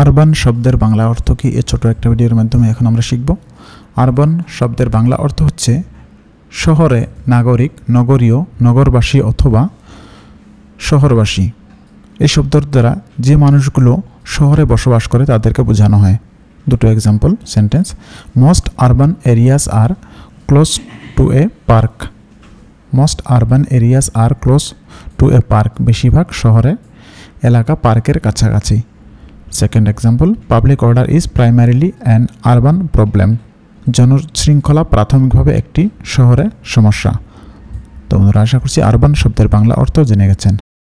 urban শব্দের বাংলা অর্থ কি এ ছোট একটা ভিডিওর মাধ্যমে এখন আমরা শিখব আরবান শব্দের বাংলা অর্থ হচ্ছে শহরে নাগরিক নগরীয় নগরবাসী অথবা শহরবাসী এই শব্দর দ্বারা যে মানুষগুলো শহরে বসবাস করে তাদেরকে বোঝানো হয় দুটো example sentence most urban areas are close to a park most urban areas are close to a park বেশিরভাগ শহরে এলাকা পার্কের কাছাকাছি second example public order is primarily an urban problem জনশৃঙ্খলা প্রাথমিকভাবে একটি শহরে সমস্যা তো বন্ধুরা আশা করছি আরবান শব্দের বাংলা অর্থ জেনে গেছেন